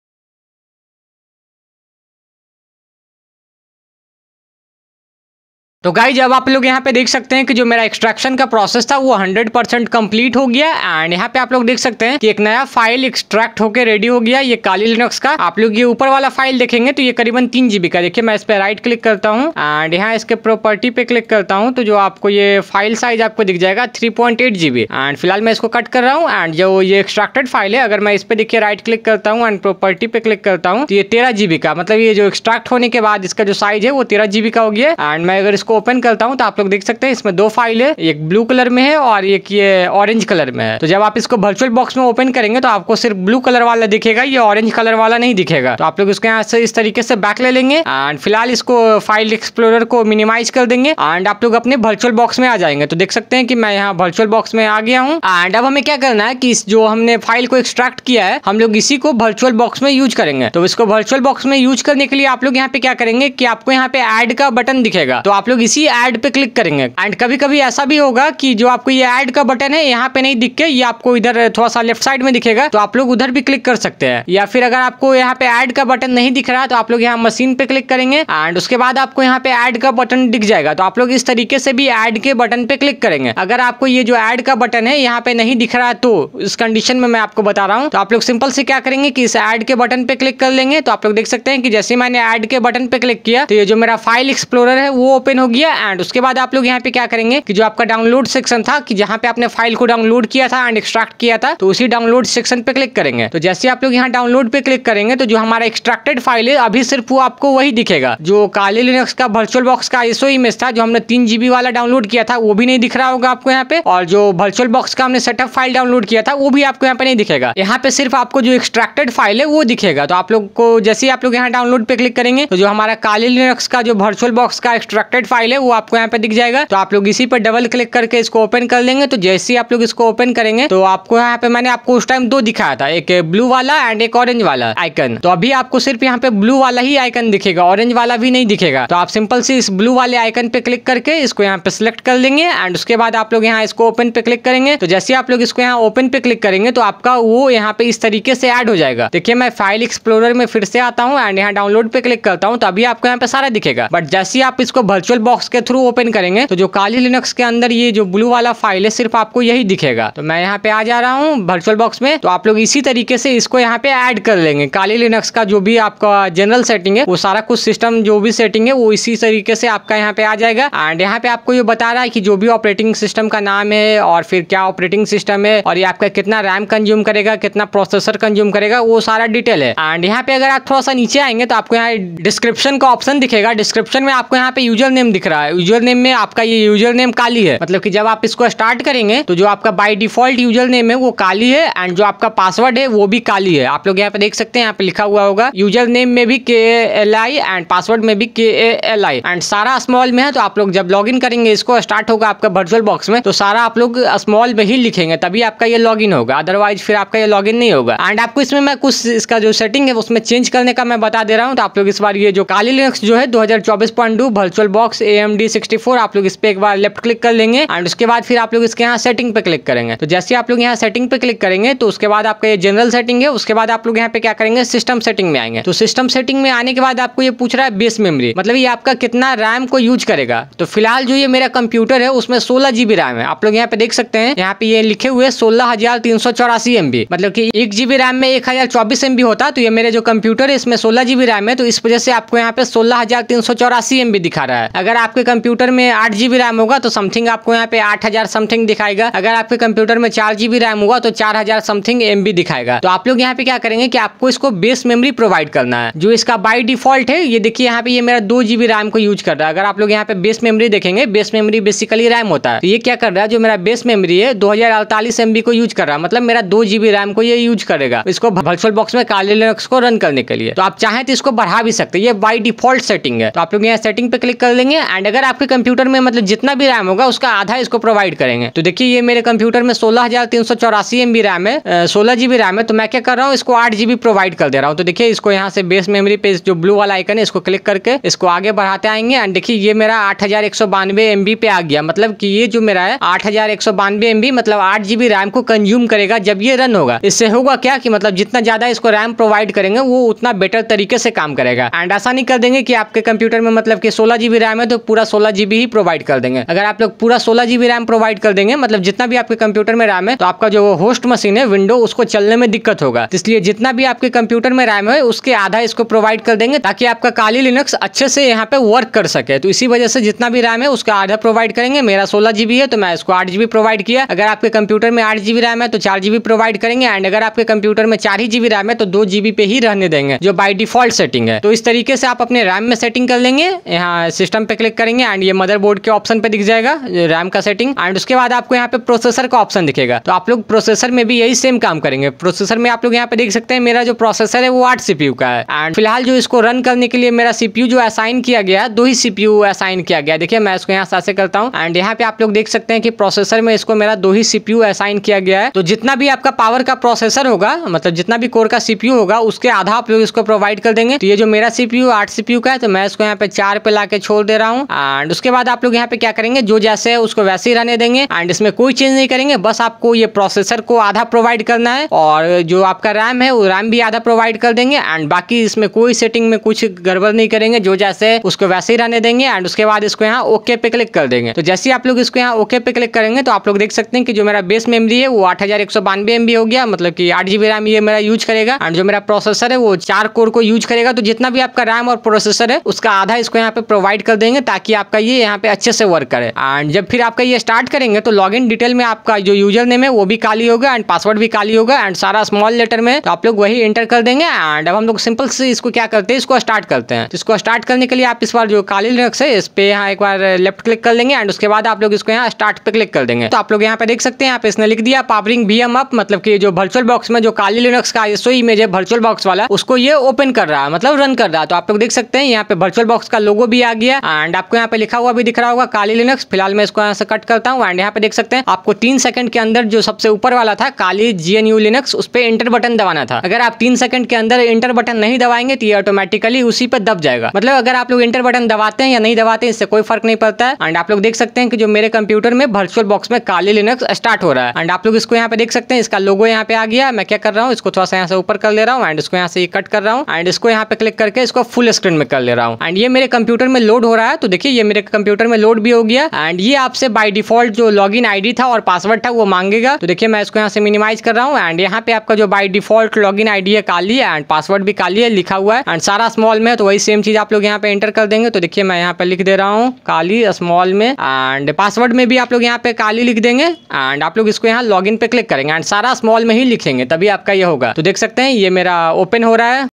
तो गाई जब आप लोग यहाँ पे देख सकते हैं कि जो मेरा एक्सट्रैक्शन का प्रोसेस था वो 100 परसेंट कम्प्लीट हो गया एंड यहाँ पे आप लोग देख सकते हैं कि एक नया फाइल एक्सट्रैक्ट होकर रेडी हो गया ये काली लिनक्स का आप लोग ये ऊपर वाला फाइल देखेंगे तो ये करीबन तीन जीबी का देखिए मैं इस पर राइट क्लिक करता हूँ एंड यहाँ इसके प्रॉपर्टी पे क्लिक करता हूँ तो जो आपको ये फाइल साइज आपको दिख जाएगा थ्री एंड फिलहाल मैं इसको कट कर रहा हूँ एंड जो ये एक्सट्रैक्टेड फाइल है अगर मैं इस पर देखिए राइट क्लिक करता हूँ एंड प्रॉपर्टी पे क्लिक करता हूँ तो ये तेरह का मतलब ये जो एक्सट्रैक्ट होने के बाद इसका जो साइज है वो तेरह का हो गया एंड मैं अगर इसको ओपन करता हूँ तो आप लोग देख सकते हैं इसमें दो फाइल है एक ब्लू कलर में है और एक ये ऑरेंज कलर में है तो जब आप इसको वर्चुअल बॉक्स में ओपन करेंगे तो आपको सिर्फ ब्लू कलर वाला दिखेगा ये ऑरेंज कलर वाला नहीं दिखेगा तो आप लोग इसको यहाँ से इस तरीके से बैक ले लेंगे एंड फिलहाल इसको फाइल एक्सप्लोरर को मिनिमाइज कर देंगे एंड आप लोग अपने वर्चुअल बॉक्स में आ जाएंगे तो देख सकते हैं कि मैं यहाँ वर्चुअल बॉक्स में आ गया हूँ एंड अब हमें क्या करना है कि जो हमने फाइल को एक्सट्रैक्ट किया है हम लोग इसी को वर्चुअल बॉक्स में यूज करेंगे तो इसको वर्चुअल बॉक्स में यूज करने के लिए आप लोग यहाँ पे क्या करेंगे कि आपको यहाँ पे एड का बटन दिखेगा तो आप लोग लोग इसी एड पे क्लिक करेंगे एंड कभी कभी ऐसा भी होगा कि जो आपको ये एड का बटन है यहाँ पे नहीं दिखे ये आपको इधर थोड़ा सा लेफ्ट साइड में दिखेगा तो आप लोग उधर भी क्लिक कर सकते हैं या फिर अगर आपको यहाँ पे एड का बटन नहीं दिख रहा तो आप लोग यहाँ मशीन पे क्लिक करेंगे एंड उसके बाद आपको यहाँ पे एड का बटन दिख जाएगा तो आप लोग इस तरीके से भी एड के बटन पे क्लिक करेंगे अगर आपको ये जो एड का बटन है यहाँ पे नहीं दिख रहा है तो इस कंडीशन में मैं आपको बता रहा हूँ तो आप लोग सिंपल से क्या करेंगे कि इस एड के बटन पे क्लिक कर लेंगे तो आप लोग देख सकते हैं कि जैसे मैंने एड के बटन पे क्लिक किया तो ये जो मेरा फाइल एक्सप्लोरर है वो ओपन हो गया एंड उसके बाद आप लोग यहाँ पे क्या करेंगे कि जो आपका डाउनलोड सेक्शन था कि जहाँ पे आपने फाइल को डाउनलोड किया था एंड एक्सट्रैक्ट किया था तो उसी डाउनलोड सेक्शन पे क्लिक करेंगे तो जैसे आप लोग यहाँ डाउनलोड पे क्लिक करेंगे तो जो हमारा एक्सट्रैक्टेड फाइल है अभी सिर्फ वो आपको वही दिखेगा जो काले लिनक्स का वर्चुअल बॉक्स का एसओ इमेज था जो हमने तीन जीबी वाला डाउनलोड किया था वो भी नहीं दिख रहा होगा आपको यहाँ पे और जो वर्चुअल बॉक्स का हमने सेटअप फाइल डाउनलोड किया था वो भी आपको यहाँ पे नहीं दिखेगा यहाँ पे सिर्फ आपको जो एक्सट्रैक्टेड फाइल है वो दिखेगा तो आप लोग को जैसे आप लोग यहाँ डाउनलोड पे क्लिक करेंगे तो जो हमारा काले लिनक्स का जो वर्चुअल बॉक्स का एक्सट्रैक्टेड फाइल फाइल है वो आपको यहाँ पे दिख जाएगा तो आप लोग इसी पर डबल क्लिक करके इसको ओपन कर लेंगे तो जैसे ही आप लोग इसको ओपन करेंगे तो आपको यहाँ पे मैंने आपको उस टाइम दो दिखाया था एक ब्लू वाला एंड एक ऑरेंज वाला आइकन तो अभी आपको सिर्फ यहाँ पे ब्लू वाला ही आइकन दिखेगा ऑरेंज वाला भी नहीं दिखेगा तो आप सिंपल से इस ब्लू वाले आइकन पे क्लिक करके इसको यहाँ पे सिलेक्ट कर लेंगे एंड उसके बाद आप लोग यहाँ इसको ओपन पे क्लिक करेंगे तो जैसे आप लोग इसको यहाँ ओपन पे क्लिक करेंगे तो आपका वो यहाँ पे इस तरीके से ऐड हो जाएगा देखिए मैं फाइल एक्सप्लोरर में फिर से आता हूँ एंड यहाँ डाउनलोड पे क्लिक करता हूँ तो अभी आपको यहाँ पे सारा दिखेगा बट जैसे आप इसको वर्चुअल बॉक्स के थ्रू ओपन करेंगे तो जो काली लिनक्स के अंदर ये जो ब्लू वाला फाइल है सिर्फ आपको यही दिखेगा तो मैं यहाँ पे आ जा रहा हूँ वर्चुअल बॉक्स में तो आप लोग इसी तरीके से इसको यहाँ पे ऐड कर लेंगे काली लिनक्स का जो भी आपका जनरल सेटिंग है वो सारा कुछ सिस्टम जो भी सेटिंग है वो इसी तरीके से आपका यहाँ पे आ जाएगा एंड यहाँ पे आपको ये बता रहा है कि जो भी ऑपरेटिंग सिस्टम का नाम है और फिर क्या ऑपरेटिंग सिस्टम है और ये आपका कितना रैम कंज्यूम करेगा कितना प्रोसेसर कंज्यूम करेगा वो सारा डिटेल है एंड यहाँ पे अगर आप थोड़ा सा नीचे आएंगे तो आपको यहाँ डिस्क्रिप्शन का ऑप्शन दिखेगा डिस्क्रिप्शन में आपको यहाँ पे यूजर नेम दिख रहा है यूजर नेम में आपका ये यूजर नेम काली है मतलब कि जब आप इसको स्टार्ट करेंगे तो जो आपका बाय डिफॉल्ट यूजर नेम है वो काली है एंड जो आपका पासवर्ड है वो भी काली है आप लोग यहाँ पे देख सकते हैं यहाँ पे लिखा हुआ होगा यूजर नेम में भी के एल आई एंड पासवर्ड में भी K A L I and सारा स्मॉल में है तो आप लोग जब लॉग करेंगे इसको स्टार्ट होगा आपका वर्चुअल बॉक्स में तो सारा आप लोग स्मॉल में ही लिखेंगे तभी आपका ये लॉग होगा अदरवाइज फिर आपका ये लॉग नहीं होगा एंड आपको इसमें मैं कुछ इसका जो सेटिंग है उसमें चेंज करने का मैं बता दे रहा हूँ तो आप लोग इस बार ये जो काली लिनक्स जो है दो हजार VirtualBox A M D sixty four आप लोग इस पर एक बार लेफ्ट क्लिक कर लेंगे एंड उसके बाद फिर आप लोग इसके यहाँ सेटिंग पे क्लिक करेंगे तो जैसे आप लोग यहाँ सेटिंग पे क्लिक करेंगे तो उसके बाद आपका ये जनरल सेटिंग है उसके बाद आप लोग यहाँ पे क्या करेंगे सिस्टम सेटिंग में आएंगे तो सिस्टम सेटिंग में आने के बाद आपको ये पूछ रहा है बेस मेमरी मतलब ये आपका कितना रैम को यूज करेगा तो फिलहाल जो ये मेरा कंप्यूटर है उसमें सोलह जीबी रैम है आप लोग यहाँ पे देख सकते हैं यहाँ पे ये लिखे हुए सोलह हजार तीन सौ चौरासी एम बी मतलब की एक जीबी रैम में एक हजार चौबीस एम बी होता तो ये मेरे जो कंप्यूटर है इसमें सोलह जीबी रैम है तो इस वजह से आपको यहाँ पे सोलह हजार तीन सौ चौरासी एम बी दिखा रहा है अगर आपके कंप्यूटर में आठ जीबी रैम होगा तो समथिंग आपको यहाँ पे आठ हजार समथिंग दिखाएगा अगर आपके कंप्यूटर में चार जीबी रैम होगा तो चार हजार समथिंग एम दिखाएगा तो आप लोग यहाँ पे क्या करेंगे कि आपको इसको बेस मेमोरी प्रोवाइड करना है जो इसका बाई डिफॉल्ट है ये देखिए यहाँ पे ये मेरा दो जीबी रैम को यूज कर रहा है अगर आप लोग यहाँ पे बेस मेमोरी देखेंगे बेस मेमोरी बेसिकली रैम होता है तो ये क्या कर रहा है जो मेरा बेस मेमोरी है दो हजार को यूज कर रहा है मतलब मेरा दो जीबी रैम को ये यूज करेगा इसको वर्चुअल बॉक्स में काले लिनक्स को रन करने के लिए तो आप चाहें तो इसको बढ़ा भी सकते हैं ये बाई डिफॉल्ट सेटिंग है तो आप लोग यहाँ सेटिंग पे क्लिक कर लेंगे हैं एंड अगर आपके कंप्यूटर में मतलब जितना भी रैम होगा उसका आधा इसको प्रोवाइड करेंगे तो देखिए ये मेरे कंप्यूटर में सोलह हजार तीन सौ चौरासी एम बी रैम है सोलह जी बी रैम है तो मैं क्या कर रहा हूँ इसको आठ जीबी प्रोवाइड कर दे रहा हूँ तो देखिए इसको यहाँ से बेस मेमोरी पे जो ब्लू वाला आइकन है इसको क्लिक करके इसको आगे बढ़ाते आएंगे एंड देखिए ये मेरा आठ हजार एक सौ बानवे एम बी पे आ गया मतलब कि ये जो मेरा है आठ हजार एक सौ बानवे एम बी मतलब आठ जीबी रैम को कंज्यूम करेगा जब ये रन होगा इससे होगा क्या की मतलब जितना ज्यादा इसको रैम प्रोवाइड करेंगे वो उतना बेटर तरीके से काम करेगा एंड ऐसा नहीं कर देंगे कि आपके कंप्यूटर में मतलब कि सोलह जीबी रैम है तो पूरा सोलह जीबी ही प्रोवाइड कर देंगे अगर आप लोग पूरा सोलह जीबी रैम प्रोवाइड कर देंगे मतलब जितना भी आपके कंप्यूटर में रैम है तो आपका जो होस्ट मशीन है विंडो उसको चलने में दिक्कत होगा इसलिए जितना भी आपके कंप्यूटर में रैम है उसके आधा इसको प्रोवाइड कर देंगे ताकि आपका काली लिनक्स अच्छे से यहाँ पे वर्क कर सके तो इसी वजह से जितना भी रैम है उसका आधा प्रोवाइड करेंगे मेरा सोलह जीबी है तो मैं इसको आठ जीबी प्रोवाइड किया अगर आपके कंप्यूटर में आठ जीबी रैम है तो चार जीबी प्रोवाइड करेंगे एंड अगर आपके कंप्यूटर में चार ही जीबी रैम है तो दो जीबी पे ही रहने देंगे जो बाई डिफॉल्ट सेटिंग है तो इस तरीके से आप अपने रैम में सेटिंग कर लेंगे यहाँ सिस्टम पे क्लिक करेंगे एंड ये मदरबोर्ड के ऑप्शन पे दिख जाएगा रैम का सेटिंग एंड उसके बाद आपको यहाँ पे प्रोसेसर का ऑप्शन दिखेगा तो आप लोग प्रोसेसर में भी यही सेम काम करेंगे प्रोसेसर में आप लोग यहाँ पे देख सकते हैं मेरा जो प्रोसेसर है वो आठ सीपीयू का है एंड फिलहाल जो इसको रन करने के लिए मेरा सीपीयू जो असाइन किया गया दो ही सीपीयू असाइन किया गया देखिए मैं इसको यहाँ से करता हूँ एंड यहाँ पे आप लोग देख सकते हैं कि प्रोसेसर में इसको मेरा दो ही सीपीयू असाइन किया गया है तो जितना भी आपका पावर का प्रोसेसर होगा मतलब जितना भी कोर का सीपीयू होगा उसके आधा आप लोग इसको प्रोवाइड कर देंगे तो ये जो मेरा सीपीयू आठ सीपीयू का है तो मैं इसको यहाँ पे चार पे ला छोड़ दे रहा रहा हूँ एंड उसके बाद आप लोग यहाँ पे क्या करेंगे जो जैसे है उसको वैसे ही रहने देंगे एंड इसमें कोई चेंज नहीं करेंगे बस आपको ये प्रोसेसर को आधा प्रोवाइड करना है और जो आपका रैम है वो रैम भी आधा प्रोवाइड कर देंगे एंड बाकी इसमें कोई सेटिंग में कुछ गड़बड़ नहीं करेंगे जो जैसे है उसको वैसे ही रहने देंगे एंड उसके बाद इसको यहाँ ओके पे क्लिक कर देंगे तो जैसे आप लोग इसको यहाँ ओके पे क्लिक करेंगे तो आप लोग देख सकते हैं कि जो मेरा बेस मेमरी है वो आठ हजार हो गया मतलब कि आठ रैम ये मेरा यूज करेगा एंड जो मेरा प्रोसेसर है वो चार कोर को यूज करेगा तो जितना भी आपका रैम और प्रोसेसर है उसका आधा इसको यहाँ पे प्रोवाइड कर देंगे देंगे ताकि आपका ये यहाँ पे अच्छे से वर्क करे एंड जब फिर आपका ये स्टार्ट करेंगे तो लॉग डिटेल में आपका जो यूजर नेम है वो भी काली होगा एंड पासवर्ड भी काली होगा एंड सारा स्मॉल लेटर में तो आप लोग वही एंटर कर देंगे एंड अब हम लोग सिंपल से इसको क्या करते हैं इसको स्टार्ट करते हैं तो इसको स्टार्ट करने के लिए आप इस बार जो काली लिनक्स है इस पे यहाँ एक बार लेफ्ट क्लिक कर लेंगे एंड उसके बाद आप लोग इसको यहाँ स्टार्ट पे क्लिक कर देंगे तो आप लोग यहाँ पे देख सकते हैं आप इसने लिख दिया पावरिंग बी एम अप मतलब की जो वर्चुअल बॉक्स में जो काली लिनक्स का एसओ इमेज है वर्चुअल बॉक्स वाला उसको ये ओपन कर रहा है मतलब रन कर रहा है तो आप लोग देख सकते हैं यहाँ पे वर्चुअल बॉक्स का लोगो भी आ गया एंड आपको यहाँ पे लिखा हुआ भी दिख रहा होगा काली लिनक्स फिलहाल मैं इसको यहाँ से कट करता हूँ एंड यहाँ पे देख सकते हैं आपको तीन सेकंड के अंदर जो सबसे ऊपर वाला था काली जीएनयू लिनक्स उस पर इंटर बटन दबाना था अगर आप तीन सेकंड के अंदर इंटर बटन नहीं दबाएंगे तो ये ऑटोमेटिकली उसी पर दब जाएगा मतलब अगर आप लोग इंटर बटन दबाते हैं या नहीं दबाते इससे कोई फर्क नहीं पड़ता है एंड आप लोग देख सकते हैं कि जो मेरे कंप्यूटर में वर्चुअल बॉक्स में काली लिनक्स स्टार्ट हो रहा है एंड आप लोग इसको यहाँ पे देख सकते हैं इसका लोगो यहाँ पे आ गया मैं क्या कर रहा हूँ इसको थोड़ा सा यहाँ से ऊपर कर ले रहा हूँ एंड इसको यहाँ से कट कर रहा हूँ एंड इसको यहाँ पे क्लिक करके इसको फुल स्क्रीन में कर ले रहा हूँ एंड ये मेरे कंप्यूटर में लोड हो रहा है तो देखिए ये मेरे कंप्यूटर में लोड भी हो गया एंड ये आपसे बाई डिफॉल्ट जो लॉग इन था और पासवर्ड था वो मांगेगा तो देखिए मैं इसको यहाँ से मिनिमाइज कर रहा हूँ एंड यहाँ पे आपका जो बाई डिफॉल्ट लॉग इन है काली है एंड पासवर्ड भी काली है लिखा हुआ है एंड सारा स्मॉल में तो वही सेम चीज आप लोग यहाँ पे एंटर कर देंगे तो देखिए मैं यहाँ पे लिख दे रहा हूँ काली स्मॉल में एंड पासवर्ड में भी आप लोग यहाँ पे काली लिख देंगे एंड आप लोग इसको यहाँ लॉग पे क्लिक करेंगे एंड सारा स्मॉल में ही लिखेंगे तभी आपका ये होगा तो देख सकते हैं ये मेरा ओपन हो रहा है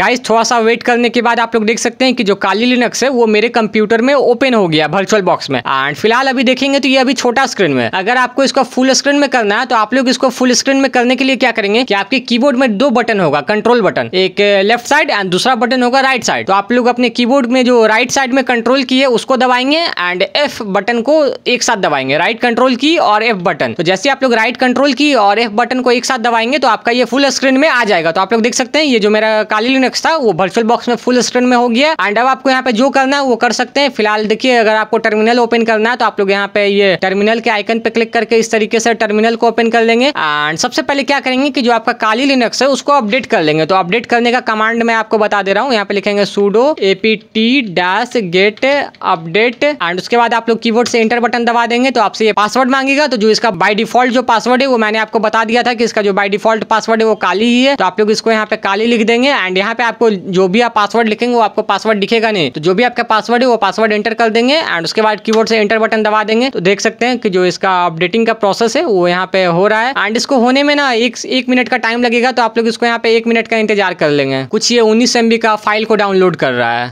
गाइस थोड़ा सा वेट करने के बाद आप लोग देख सकते हैं कि जो काली लिनक्स है वो मेरे कंप्यूटर में ओपन हो गया वर्चुअल बॉक्स में एंड फिलहाल अभी देखेंगे तो ये अभी छोटा स्क्रीन में अगर आपको इसको फुल स्क्रीन में करना है तो आप लोग इसको फुल स्क्रीन में करने के लिए क्या करेंगे कि आपके कीबोर्ड में दो बटन होगा कंट्रोल बटन एक लेफ्ट साइड एंड दूसरा बटन होगा राइट साइड तो आप लोग अपने कीबोर्ड में जो राइट साइड में कंट्रोल की है उसको दबाएंगे एंड एफ बटन को एक साथ दबाएंगे राइट कंट्रोल की और एफ बटन तो जैसे आप लोग राइट कंट्रोल की और एफ बटन को एक साथ दबाएंगे तो आपका ये फुल स्क्रीन में आ जाएगा तो आप लोग देख सकते हैं ये जो मेरा काली लिनक्स एक्स था वो वर्चुअल बॉक्स में फुल स्क्रीन में हो गया एंड अब आपको यहाँ पे जो करना है वो कर सकते हैं फिलहाल देखिए अगर आपको टर्मिनल ओपन करना है तो आप लोग यहाँ पे ये टर्मिनल के आइकन पे क्लिक करके इस तरीके से टर्मिनल को ओपन कर लेंगे एंड सबसे पहले क्या करेंगे कि जो आपका काली लिनक्स है उसको अपडेट कर लेंगे तो अपडेट करने का कमांड मैं आपको बता दे रहा हूँ यहाँ पे लिखेंगे sudo APT dash get update and उसके बाद आप लोग की से इंटर बटन दबा देंगे तो आपसे ये पासवर्ड मांगेगा तो जो इसका बाई डिफॉल्ट जो पासवर्ड है वो मैंने आपको बता दिया था कि इसका जो बाई डिफॉल्ट पासवर्ड है वो काली ही है तो आप लोग इसको यहाँ पे काली लिख देंगे एंड यहाँ यहाँ पे आपको जो भी आप पासवर्ड लिखेंगे वो आपको पासवर्ड दिखेगा नहीं तो जो भी आपका पासवर्ड है वो पासवर्ड एंटर कर देंगे एंड उसके बाद कीबोर्ड से एंटर बटन दबा देंगे तो देख सकते हैं कि जो इसका अपडेटिंग का प्रोसेस है वो यहाँ पे हो रहा है एंड इसको होने में ना एक, एक मिनट का टाइम लगेगा तो आप लोग इसको यहाँ पे एक मिनट का इंतजार कर लेंगे कुछ ये उन्नीस एमबी का फाइल को डाउनलोड कर रहा है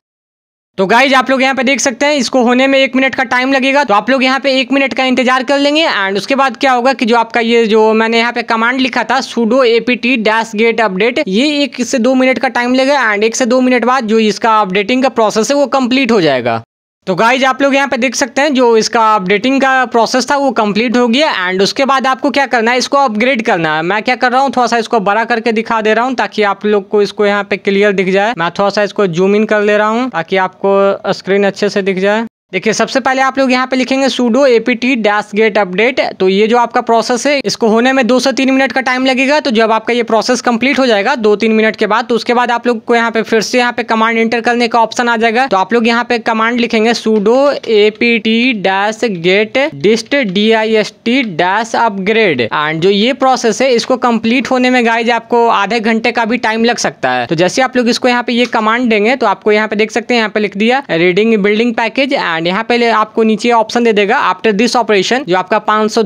तो गाइज आप लोग यहाँ पे देख सकते हैं इसको होने में एक मिनट का टाइम लगेगा तो आप लोग यहाँ पे एक मिनट का इंतजार कर लेंगे एंड उसके बाद क्या होगा कि जो आपका ये जो मैंने यहाँ पे कमांड लिखा था sudo APT dash get update ये एक से दो मिनट का टाइम लेगा एंड एक से दो मिनट बाद जो इसका अपडेटिंग का प्रोसेस है वो कम्प्लीट हो जाएगा तो गाइज आप लोग यहाँ पे देख सकते हैं जो इसका अपडेटिंग का प्रोसेस था वो कंप्लीट हो गया एंड उसके बाद आपको क्या करना है इसको अपग्रेड करना है मैं क्या कर रहा हूँ थोड़ा सा इसको बड़ा करके दिखा दे रहा हूँ ताकि आप लोग को इसको यहाँ पे क्लियर दिख जाए मैं थोड़ा सा इसको जूम इन कर ले रहा हूँ ताकि आपको स्क्रीन अच्छे से दिख जाए देखिए सबसे पहले आप लोग यहाँ पे लिखेंगे sudo APT dash get update तो ये जो आपका प्रोसेस है इसको होने में दो से तीन मिनट का टाइम लगेगा तो जब आपका ये प्रोसेस कंप्लीट हो जाएगा दो तीन मिनट के बाद तो उसके बाद आप लोग को यहाँ पे फिर से यहाँ पे कमांड एंटर करने का ऑप्शन आ जाएगा तो आप लोग यहाँ पे कमांड लिखेंगे sudo APT dash get dist D I S T dash upgrade and जो ये प्रोसेस है इसको कम्प्लीट होने में गाइज आपको आधे घंटे का भी टाइम लग सकता है तो जैसे आप लोग इसको यहाँ पे ये कमांड देंगे तो आपको यहाँ पे देख सकते हैं यहाँ पे लिख दिया reading building package and and यहाँ पे आपको नीचे ऑप्शन दे देगा आफ्टर दिस ऑपरेशन जो आपका पांच सौ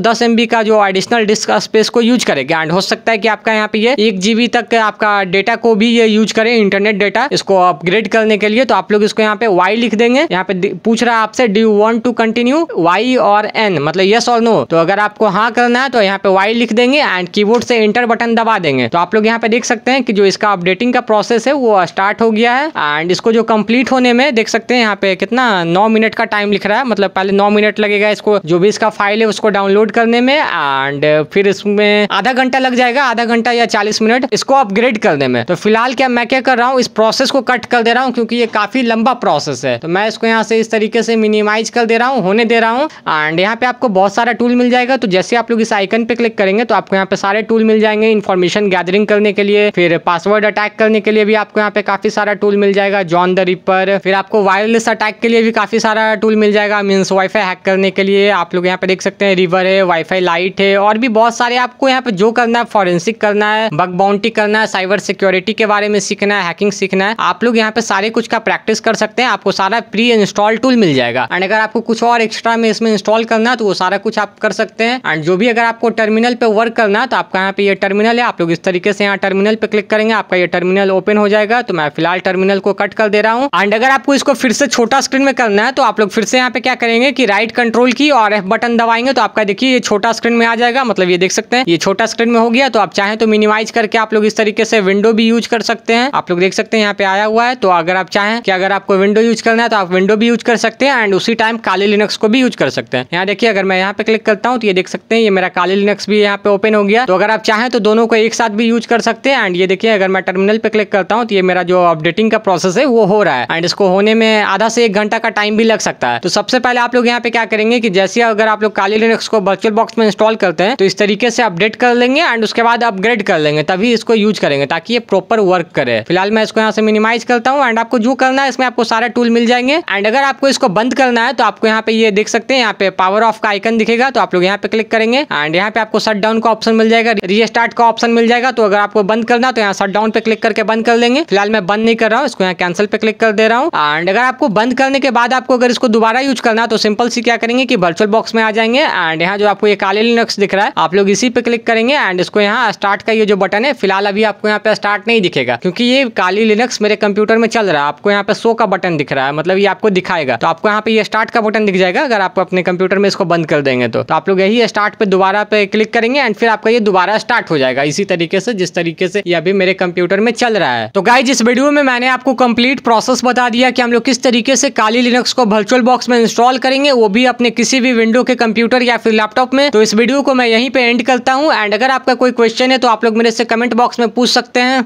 का जो एडिशनल डिस्क स्पेस को यूज करेगा एंड हो सकता है कि आपका यहाँ पे ये एक जीबी तक आपका डेटा को भी ये यूज करे इंटरनेट डेटा इसको अपग्रेड करने के लिए तो आप लोग इसको यहाँ पे वाई लिख देंगे यहाँ पे पूछ रहा है आपसे do you want to continue Y और एन मतलब येस और नो तो अगर आपको हाँ करना है तो यहाँ पे वाई लिख देंगे एंड बोर्ड से इंटर बटन दबा देंगे तो आप लोग यहाँ पे देख सकते हैं कि जो इसका अपडेटिंग का प्रोसेस है वो स्टार्ट हो गया है एंड इसको जो कंप्लीट होने में देख सकते हैं यहाँ पे कितना नौ मिनट का का टाइम लिख रहा है मतलब पहले नौ मिनट लगेगा इसको जो भी इसका फाइल है उसको डाउनलोड करने में एंड फिर इसमें आधा घंटा लग जाएगा आधा घंटा या चालीस मिनट इसको अपग्रेड करने में तो फिलहाल क्या मैं क्या कर रहा हूँ इस प्रोसेस को कट कर दे रहा हूँ क्योंकि ये काफी लंबा प्रोसेस है तो मैं इसको यहाँ से इस तरीके से मिनिमाइज कर दे रहा हूँ होने दे रहा हूँ एंड यहाँ पे आपको बहुत सारा टूल मिल जाएगा तो जैसे आप लोग इस आइकन पे क्लिक करेंगे तो आपको यहाँ पे सारे टूल मिल जाएंगे इन्फॉर्मेशन गैदरिंग करने के लिए फिर पासवर्ड अटैक करने के लिए भी आपको यहाँ पे काफी सारा टूल मिल जाएगा जॉन द रिपर फिर आपको वायरलेस अटैक के लिए भी काफी सारा सारा टूल मिल जाएगा मीन्स वाईफाई हैक करने के लिए आप लोग यहाँ पे देख सकते हैं रिवर है वाईफाई लाइट है और भी बहुत सारे आपको यहाँ पे जो करना है फॉरेंसिक करना है बग बाउंटी करना है साइबर सिक्योरिटी के बारे में सीखना है हैकिंग सीखना है आप लोग यहाँ पे सारे कुछ का प्रैक्टिस कर सकते हैं आपको सारा प्री इंस्टॉल टूल मिल जाएगा एंड अगर आपको कुछ और एक्स्ट्रा में इसमें इंस्टॉल करना है तो वो सारा कुछ आप कर सकते हैं एंड जो भी अगर आपको टर्मिनल पे वर्क करना है तो आपका यहाँ पे ये टर्मिनल है आप लोग इस तरीके से यहाँ टर्मिनल पे क्लिक करेंगे आपका ये टर्मिनल ओपन हो जाएगा तो मैं फिलहाल टर्मिनल को कट कर दे रहा हूँ एंड अगर आपको इसको फिर से छोटा स्क्रीन में करना है तो आप लोग फिर से यहाँ पे क्या करेंगे कि राइट कंट्रोल की और एफ बटन दबाएंगे तो आपका देखिए ये छोटा स्क्रीन में आ जाएगा मतलब ये देख सकते हैं ये छोटा स्क्रीन में हो गया तो आप चाहें तो मिनिमाइज करके आप लोग इस तरीके से विंडो भी यूज कर सकते हैं आप लोग देख सकते हैं यहाँ पे आया हुआ है तो अगर आप चाहें कि अगर आपको विंडो यूज करना है तो आप विंडो भी यूज कर सकते हैं एंड उसी टाइम काले लिनक्स को भी यूज कर सकते हैं यहाँ देखिए अगर मैं यहाँ पे क्लिक करता हूँ तो ये देख सकते हैं ये मेरा काले लिनक्स भी यहाँ पे ओपन हो गया तो अगर आप चाहें तो दोनों को एक साथ भी यूज कर सकते हैं एंड ये देखिए अगर मैं टर्मिनल पे क्लिक करता हूँ तो ये मेरा जो अपडेटिंग का प्रोसेस है वो हो रहा है एंड इसको होने में आधा से एक घंटा का टाइम भी लग सकता सकता है तो सबसे पहले आप लोग यहाँ पे क्या करेंगे कि जैसे अगर आप लोग काली लिनक्स को वर्चुअल बॉक्स में इंस्टॉल करते हैं तो इस तरीके से अपडेट कर लेंगे एंड उसके बाद अपग्रेड कर लेंगे तभी इसको यूज करेंगे ताकि ये प्रॉपर वर्क करे फिलहाल मैं इसको यहाँ से मिनिमाइज करता हूँ एंड आपको जो करना है इसमें आपको सारे टूल मिल जाएंगे एंड अगर आपको इसको बंद करना है तो आपको यहाँ पे ये देख सकते हैं यहाँ पे पावर ऑफ का आइकन दिखेगा तो आप लोग यहाँ पे क्लिक करेंगे एंड यहाँ पे आपको शट डाउन का ऑप्शन मिल जाएगा रीस्टार्ट का ऑप्शन मिल जाएगा तो अगर आपको बंद करना है तो यहाँ शट डाउन पे क्लिक करके बंद कर लेंगे फिलहाल मैं बंद नहीं कर रहा हूँ इसको यहाँ कैंसिल पे क्लिक कर दे रहा हूँ एंड अगर आपको बंद करने के बाद आपको अगर इसको दोबारा यूज करना तो सिंपल सी क्या करेंगे कि वर्चुअल बॉक्स में आ जाएंगे एंड यहाँ जो आपको ये काले लिनक्स दिख रहा है आप लोग इसी पे क्लिक करेंगे एंड इसको यहाँ स्टार्ट का ये जो बटन है फिलहाल अभी आपको यहाँ पे स्टार्ट नहीं दिखेगा क्योंकि ये काली लिनक्स मेरे कंप्यूटर में चल रहा है आपको यहाँ पे शो का बटन दिख रहा है मतलब ये आपको दिखाएगा तो आपको यहाँ पे ये स्टार्ट का बटन दिख जाएगा अगर आप अपने कंप्यूटर में इसको बंद कर देंगे तो, तो आप लोग यही स्टार्ट पे दोबारा पे क्लिक करेंगे एंड फिर आपका ये दोबारा स्टार्ट हो जाएगा इसी तरीके से जिस तरीके से ये अभी मेरे कंप्यूटर में चल रहा है तो गाय जिस वीडियो में मैंने आपको कंप्लीट प्रोसेस बता दिया कि हम लोग किस तरीके से काली लिनक्स को वर्चुअल वर्चुअल बॉक्स में इंस्टॉल करेंगे वो भी अपने किसी भी विंडो के कंप्यूटर या फिर लैपटॉप में तो इस वीडियो को मैं यहीं पे एंड करता हूँ एंड अगर आपका कोई क्वेश्चन है तो आप लोग मेरे से कमेंट बॉक्स में पूछ सकते हैं